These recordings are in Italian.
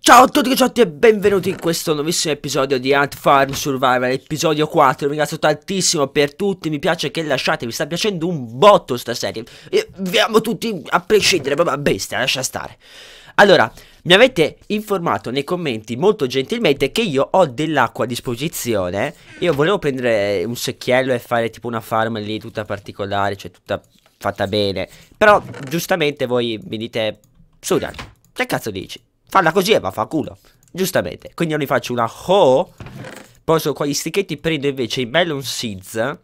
Ciao a tutti ciotti e benvenuti in questo nuovissimo episodio di Ant Farm Survival, episodio 4, vi ringrazio tantissimo per tutti, mi piace che lasciate, mi sta piacendo un botto sta serie, e vi amo tutti a prescindere, ma bestia, lascia stare. Allora, mi avete informato nei commenti molto gentilmente che io ho dell'acqua a disposizione, io volevo prendere un secchiello e fare tipo una farm lì tutta particolare, cioè tutta fatta bene, però giustamente voi mi dite, Surian, che cazzo dici? Falla così e va fa culo. Giustamente. Quindi io gli faccio una ho. Posso con gli stichetti. Prendo invece i melon seeds.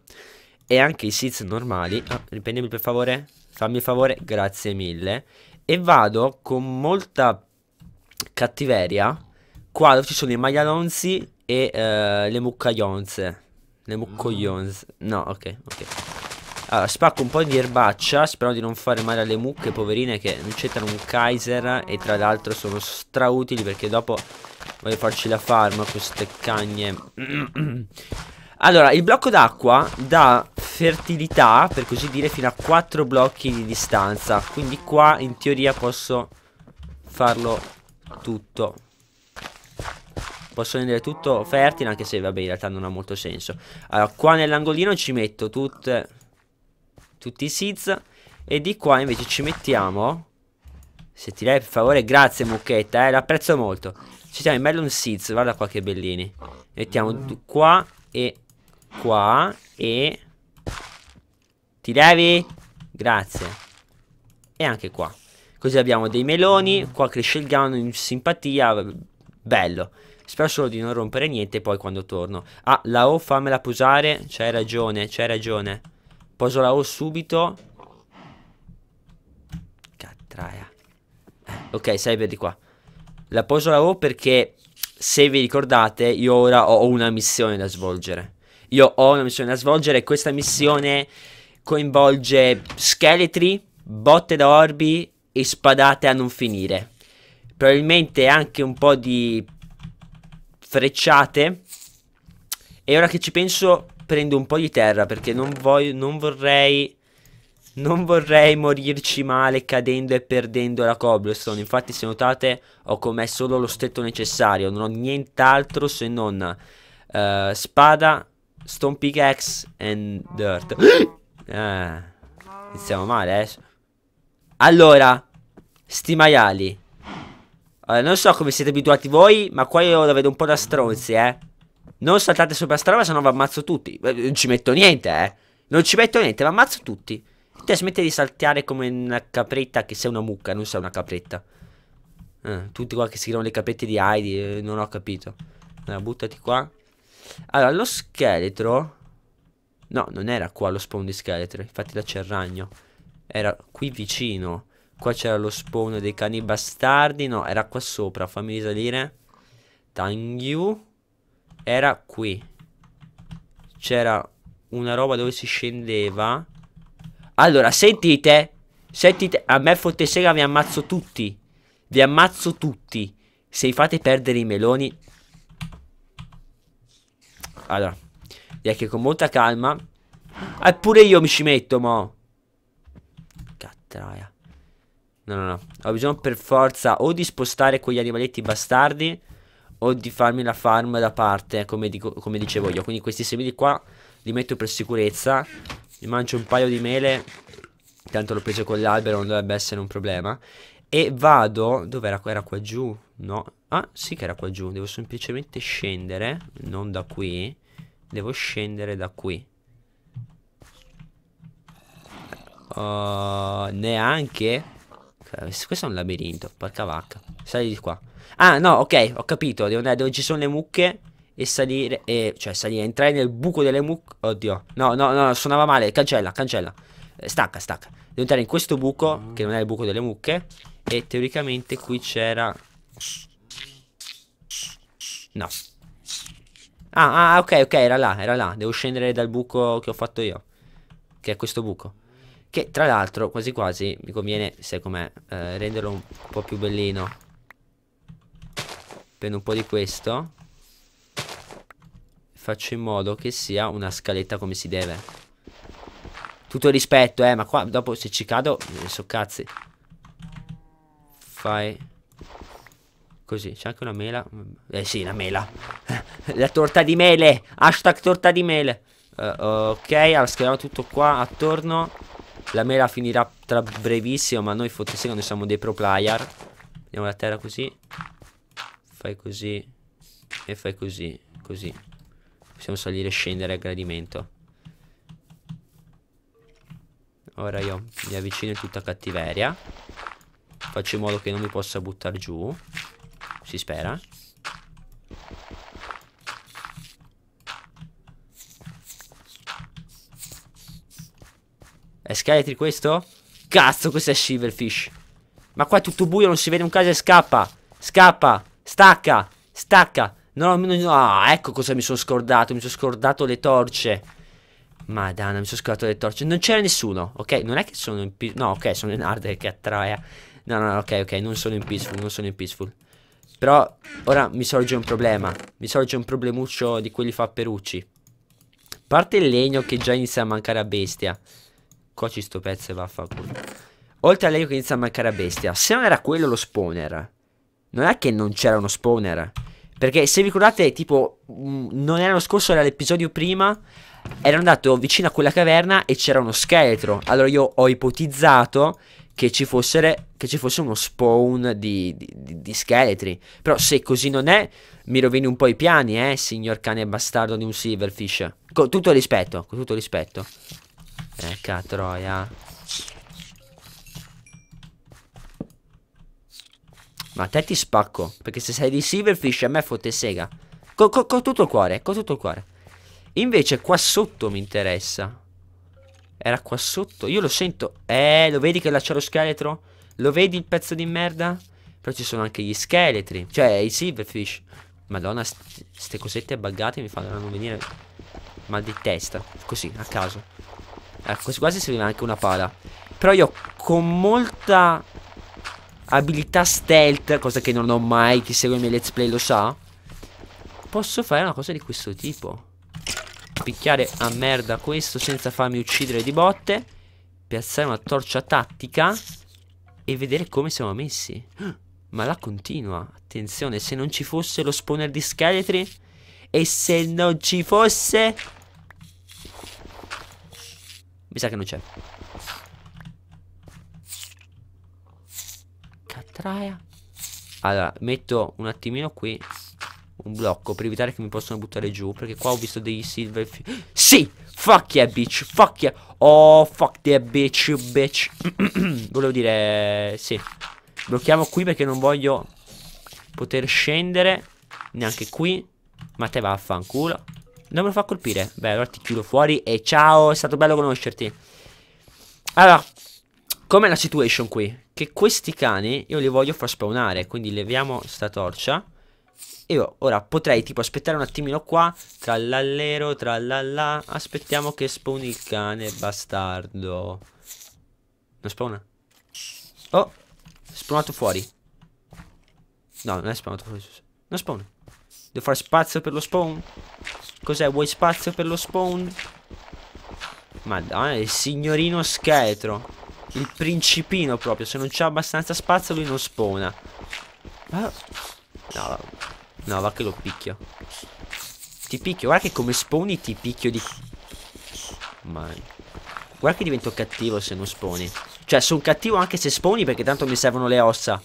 E anche i seeds normali. Ah, riprendimi per favore. Fammi il favore. Grazie mille. E vado con molta cattiveria. Qua ci sono i maialonzi e uh, le muccaionze. Le muccoglionze. No, ok, ok. Allora, spacco un po' di erbaccia, spero di non fare male alle mucche poverine che incettano un Kaiser e tra l'altro sono strautili perché dopo voglio farci la farma queste cagne. allora, il blocco d'acqua dà fertilità, per così dire, fino a 4 blocchi di distanza, quindi qua in teoria posso farlo tutto. Posso rendere tutto fertile anche se vabbè in realtà non ha molto senso Allora qua nell'angolino ci metto tutte tutti i seeds E di qua invece ci mettiamo... Se ti lei per favore, grazie mucchetta, eh, l'apprezzo molto. Ci siamo in bello un Sizz, guarda qua che bellini. Mettiamo qua e qua e... Ti levi? Grazie. E anche qua. Così abbiamo dei meloni, qua cresce il grano in simpatia, bello. Spero solo di non rompere niente poi quando torno. Ah, la O fammela posare, c'hai ragione, c'hai ragione. Poso la O subito. Cattraia. Eh, ok, cyber di qua. La poso la O perché, se vi ricordate, io ora ho una missione da svolgere. Io ho una missione da svolgere e questa missione coinvolge scheletri, botte da orbi e spadate a non finire. Probabilmente anche un po' di frecciate. E ora che ci penso, prendo un po' di terra perché non, voglio, non vorrei... Non vorrei morirci male cadendo e perdendo la cobblestone. Infatti, se notate, ho con me solo lo stetto necessario. Non ho nient'altro se non uh, spada, stone pickaxe e dirt. eh, iniziamo male, eh. Allora, sti maiali. Allora, non so come siete abituati voi, ma qua io la vedo un po' da stronzi, eh. Non saltate sopra la strada, se no vi ammazzo tutti. Eh, non ci metto niente, eh. Non ci metto niente, vi ammazzo tutti. Te smetti di saltare come una capretta che sei una mucca, non sei una capretta. Eh, tutti qua che si creano le caprette di Heidi, eh, non ho capito. Allora, buttati qua. Allora, lo scheletro... No, non era qua lo spawn di scheletro, infatti là c'è il ragno. Era qui vicino. Qua c'era lo spawn dei cani bastardi, no, era qua sopra, fammi risalire. Thank you era qui. C'era una roba dove si scendeva. Allora, sentite. Sentite, a me fottesega vi ammazzo tutti. Vi ammazzo tutti. Se vi fate perdere i meloni... Allora, direi che con molta calma... Eppure io mi ci metto, mo'. Catraia. No, no, no. Ho bisogno per forza o di spostare quegli animaletti bastardi o di farmi la farm da parte, come, dico, come dicevo io. Quindi questi semini qua li metto per sicurezza, mi mangio un paio di mele, tanto l'ho preso con l'albero, non dovrebbe essere un problema. E vado, Dov'era? era qua giù? No, ah sì che era qua giù, devo semplicemente scendere, non da qui, devo scendere da qui. Uh, neanche Questo è un labirinto Porca vacca Sali di qua Ah, no, ok, ho capito. Devo andare dove ci sono le mucche e salire, e, cioè salire, entrare nel buco delle mucche. Oddio, no, no, no, suonava male. Cancella, cancella. Eh, stacca, stacca. Devo entrare in questo buco, ah. che non è il buco delle mucche. E teoricamente qui c'era... No. Ah, ah, ok, ok, era là, era là. Devo scendere dal buco che ho fatto io. Che è questo buco. Che tra l'altro, quasi quasi, mi conviene, sai com'è, eh, renderlo un po' più bellino prendo un po' di questo faccio in modo che sia una scaletta come si deve tutto rispetto eh ma qua dopo se ci cado ne so cazzi fai così c'è anche una mela eh sì la mela la torta di mele hashtag torta di mele uh, ok allora scriviamo tutto qua attorno la mela finirà tra brevissimo ma noi fottissimo quando siamo dei pro player andiamo alla terra così fai così e fai così, così. Possiamo salire e scendere a gradimento. Ora io mi avvicino in tutta cattiveria. Faccio in modo che non mi possa buttare giù. Si spera. È scheletri questo? Cazzo, questo è Silverfish. Ma qua è tutto buio, non si vede un caso e scappa. Scappa. Stacca, stacca. No, no, no, ah, ecco cosa mi sono scordato. Mi sono scordato le torce. Madonna, mi sono scordato le torce. Non c'era nessuno, ok? Non è che sono in peaceful. No, ok, sono in hard che attrae. No, no, ok, ok, non sono in peaceful, non sono in peaceful. Però ora mi sorge un problema. Mi sorge un problemuccio di quelli fapperucci. A parte il legno che già inizia a mancare a bestia. Qua ci sto pezzo e vaffanculo. Oltre al legno che inizia a mancare a bestia. Se non era quello lo spawner non è che non c'era uno spawner. Perché se vi ricordate, tipo, mm, non era lo scorso, era l'episodio prima. Ero andato vicino a quella caverna e c'era uno scheletro. Allora io ho ipotizzato che ci, fossere, che ci fosse uno spawn di, di, di, scheletri. Però se così non è, mi rovini un po' i piani, eh, signor cane bastardo di un silverfish. Con tutto rispetto, con tutto rispetto. Ecco, troia. Ma a te ti spacco. Perché se sei di Silverfish a me fotte sega. Con, con, con tutto il cuore, con tutto il cuore. Invece qua sotto mi interessa. Era qua sotto. Io lo sento. Eh, lo vedi che là c'è lo scheletro? Lo vedi il pezzo di merda? Però ci sono anche gli scheletri. Cioè, i silverfish. Madonna, queste cosette buggate mi fanno venire mal di testa. Così, a caso. Ecco, quasi serviva anche una pala. Però io con molta Abilità stealth, cosa che non ho mai, chi segue i miei let's play lo sa. Posso fare una cosa di questo tipo. Picchiare a merda questo senza farmi uccidere di botte. Piazzare una torcia tattica. E vedere come siamo messi. Ma la continua. Attenzione, se non ci fosse lo spawner di scheletri. E se non ci fosse... Mi sa che non c'è. Attraia. Allora, metto un attimino qui un blocco per evitare che mi possano buttare giù. Perché qua ho visto degli silver. Sì! Fuck yeah, bitch! Fuck yeah! Oh, fuck yeah, bitch, bitch! Volevo dire... Sì. Blocchiamo qui perché non voglio poter scendere neanche qui. Ma te vaffanculo. Non me lo fa colpire. Beh, allora ti chiudo fuori e ciao, è stato bello conoscerti. Allora, com'è la situation qui? che questi cani io li voglio far spawnare. Quindi leviamo sta torcia. E ora potrei tipo aspettare un attimino qua. Trallallero, trallallà. Aspettiamo che spawni il cane bastardo. Non spawna? Oh, è spawnato fuori. No, non è spawnato fuori. Non spawna. Devo fare spazio per lo spawn? Cos'è? Vuoi spazio per lo spawn? Madonna, il signorino scheletro il principino proprio. Se non c'è abbastanza spazio lui non spona Ma... Ah. No, no, va che lo picchio. Ti picchio, guarda che come spawni ti picchio di... Mai. Guarda che divento cattivo se non spawni. Cioè, sono cattivo anche se spawni perché tanto mi servono le ossa.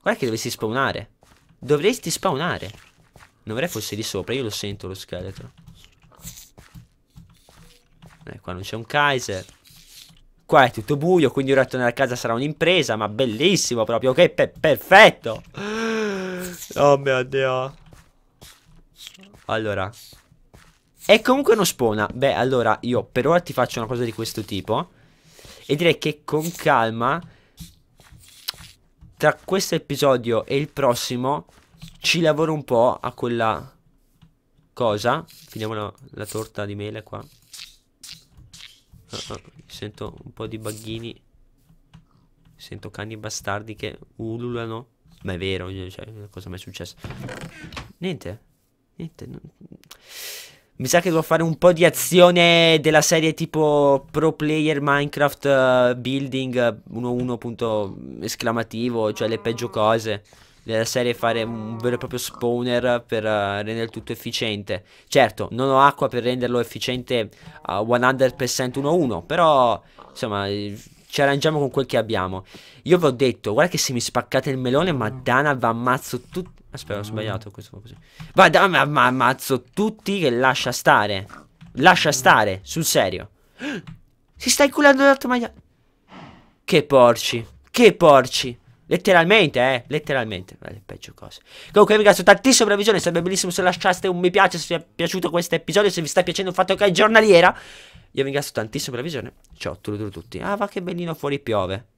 Guarda che dovresti spawnare. Dovresti spawnare. Non vorrei fosse di sopra, io lo sento lo scheletro eh, qua non c'è un Kaiser Qua è tutto buio, quindi ora tornare a casa sarà un'impresa, ma bellissimo proprio, ok? Pe perfetto! Oh mio Dio! Allora. E comunque non spona. Beh, allora, io per ora ti faccio una cosa di questo tipo. E direi che con calma, tra questo episodio e il prossimo, ci lavoro un po' a quella cosa. Finiamo la, la torta di mele qua ah, sento un po' di baghini. Sento cani bastardi che ululano. Ma è vero, cioè, cosa mi è successo? Niente, niente. Non... Mi sa che devo fare un po' di azione della serie tipo pro player Minecraft uh, building 1.1. Eh, uh, esclamativo, cioè le peggio cose della serie fare un vero e proprio spawner per uh, rendere tutto efficiente. Certo, non ho acqua per renderlo efficiente uh, 100% 1-1, però insomma ci arrangiamo con quel che abbiamo. Io vi ho detto, guarda che se mi spaccate il melone, madonna, vi ammazzo tutti... Aspetta, ho sbagliato questo così. Madonna, ma ammazzo tutti che lascia stare. Lascia stare, sul serio. Si sta inculando l'altro maglia. Che porci, che porci. Letteralmente, eh, letteralmente, le peggio cose. Comunque, vi ringrazio tantissimo per la visione. Sarebbe bellissimo se lasciaste un mi piace se vi è piaciuto questo episodio. Se vi sta piacendo il fatto che è giornaliera. Io vi ringrazio tantissimo per la visione. Ciao a tutti. Ah, va che bellino fuori piove.